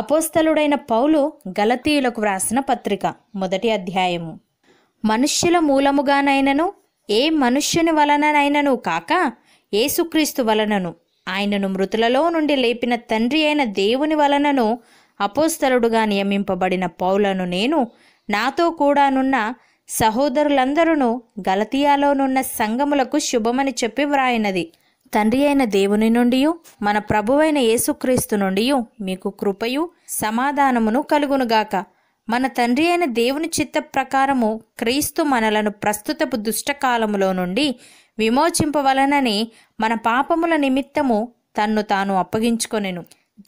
అపోస్తలుడైన పౌలు గలతీయులకు వ్రాసిన పత్రిక మొదటి అధ్యాయము మనుష్యుల మూలముగానైనను ఏ మనుష్యుని వలననైనను కాక ఏసుక్రీస్తు వలనను ఆయనను మృతులలో నుండి లేపిన తండ్రి అయిన దేవుని వలనను అపోస్తలుడుగా నియమింపబడిన పౌలను నేను నాతో కూడానున్న సహోదరులందరూ గలతీయాలోనున్న సంగములకు శుభమని చెప్పి వ్రాయినది తండ్రి అయిన దేవుని నుండి మన ప్రభువైన యేసుక్రీస్తు నుండి మీకు కృపయు సమాధానమును కలుగునుగాక మన తండ్రి అయిన దేవుని చిత్త ప్రకారము క్రీస్తు మనలను ప్రస్తుతపు దుష్టకాలములో నుండి విమోచింపవలనని మన పాపముల నిమిత్తము తన్ను తాను అప్పగించుకొనెను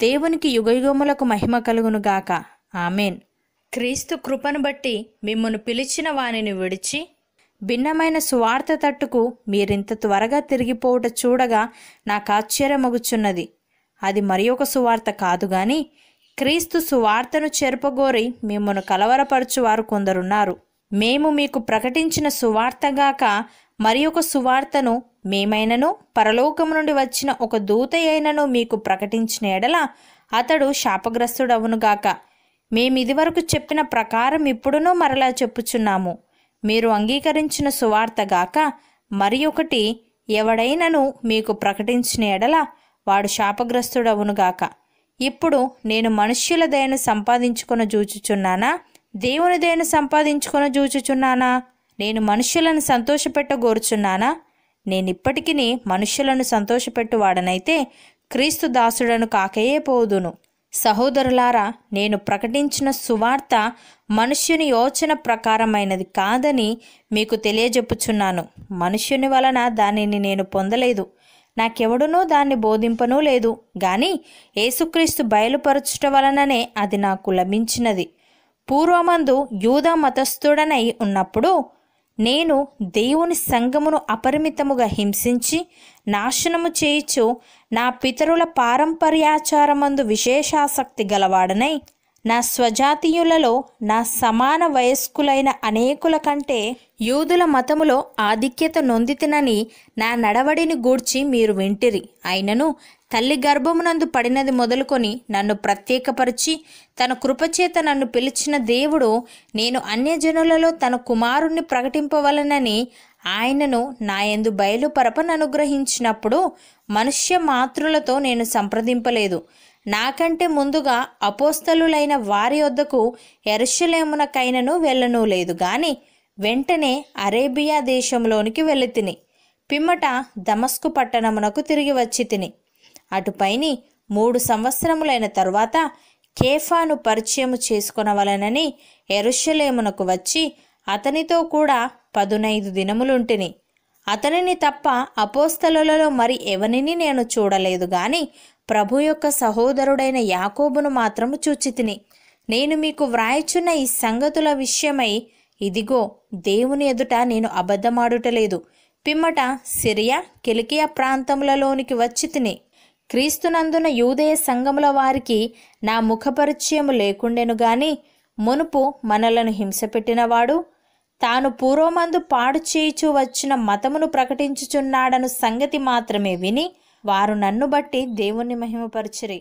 దేవునికి యుగయుగములకు మహిమ కలుగునుగాక ఆమెన్ క్రీస్తు కృపను బట్టి మిమ్మను పిలిచిన వానిని విడిచి భిన్నమైన స్వార్థ తట్టుకు మీరింత త్వరగా తిరిగిపోవుట చూడగా నాకు ఆశ్చర్యమగుచున్నది అది మరి ఒక సువార్త కాదు క్రీస్తు సువార్తను చెరుపగోరి మిమ్మను కలవరపరచువారు కొందరున్నారు మేము మీకు ప్రకటించిన సువార్తగాక మరి ఒక సువార్తను మేమైనను పరలోకము నుండి వచ్చిన ఒక దూత అయినను మీకు ప్రకటించిన ఎడల అతడు శాపగ్రస్తుడవునుగాక మేమిదివరకు చెప్పిన ప్రకారం ఇప్పుడునూ మరలా చెప్పుచున్నాము మీరు అంగీకరించిన సువార్తగాక మరి ఒకటి ఎవడైనను మీకు ప్రకటించిన ఎడల వాడు శాపగ్రస్తుడవునుగాక ఇప్పుడు నేను మనుష్యుల దయను సంపాదించుకుని జూచుచున్నానా దేవుని దయను సంపాదించుకుని జూచుచున్నానా నేను మనుష్యులను సంతోషపెట్టగోరుచున్నానా నేనిప్పటికీ మనుష్యులను సంతోషపెట్టువాడనైతే క్రీస్తు దాసుడను కాకయే పోదును సహోదరులారా నేను ప్రకటించిన సువార్త మనుష్యుని యోచన ప్రకారమైనది కాదని మీకు తెలియజెప్పుచున్నాను మనుష్యుని వలన దానిని నేను పొందలేదు నాకెవడునూ దాన్ని బోధింపనూ లేదు గాని యేసుక్రీస్తు బయలుపరచుట వలననే అది నాకు లభించినది పూర్వమందు యూదా మతస్థుడనై ఉన్నప్పుడు నేను దేవుని సంఘమును అపరిమితముగా హింసించి నాశనము చేయిచు నా పితరుల పారంపర్యాచారమందు విశేషాసక్తి గలవాడనై నా స్వజాతీయులలో నా సమాన వయస్కులైన అనేకుల కంటే యూదుల మతములో ఆధిక్యత నొందితినని నా నడవడిని గూర్చి మీరు వింటిరి అయినను తల్లి గర్భమునందు పడినది మొదలుకొని నన్ను ప్రత్యేకపరిచి తన కృపచేత నన్ను పిలిచిన దేవుడు నేను అన్యజనులలో తన కుమారుణ్ణి ప్రకటింపవలనని ఆయనను నాయందు బయలుపరపను అనుగ్రహించినప్పుడు మనుష్య మాతృలతో నేను సంప్రదింపలేదు నాకంటే ముందుగా అపోస్తలులైన వారి వద్దకు ఎరుషలేమునకైనను వెళ్ళను లేదు గాని వెంటనే అరేబియా దేశంలోనికి వెళ్ళి తిని పిమ్మట దమస్కు పట్టణమునకు తిరిగి వచ్చి తిని అటుపైని మూడు సంవత్సరములైన తరువాత కేఫాను పరిచయము చేసుకునవలనని ఎరుషలేమునకు వచ్చి అతనితో కూడా పదునైదు దినములుంటిని అతనిని తప్ప అపోస్తలలో మరి ఎవనిని నేను చూడలేదు గాని ప్రభు యొక్క సహోదరుడైన యాకోబును మాత్రము చూచితిని నేను మీకు వ్రాయచున్న ఈ సంగతుల విషయమై ఇదిగో దేవుని ఎదుట నేను అబద్ధమాడుటలేదు పిమ్మట సిరియా కిలికియా ప్రాంతములలోనికి వచ్చి తిని క్రీస్తునందున యూదయ సంఘముల వారికి నా ముఖపరిచయము లేకుండెను గాని మునుపు మనలను హింసపెట్టినవాడు తాను పూర్వమందు పాడు చేయిచూ వచ్చిన మతమును ప్రకటించుచున్నాడను సంగతి మాత్రమే విని వారు నన్ను బట్టి దేవుణ్ణి మహిమపరిచిరి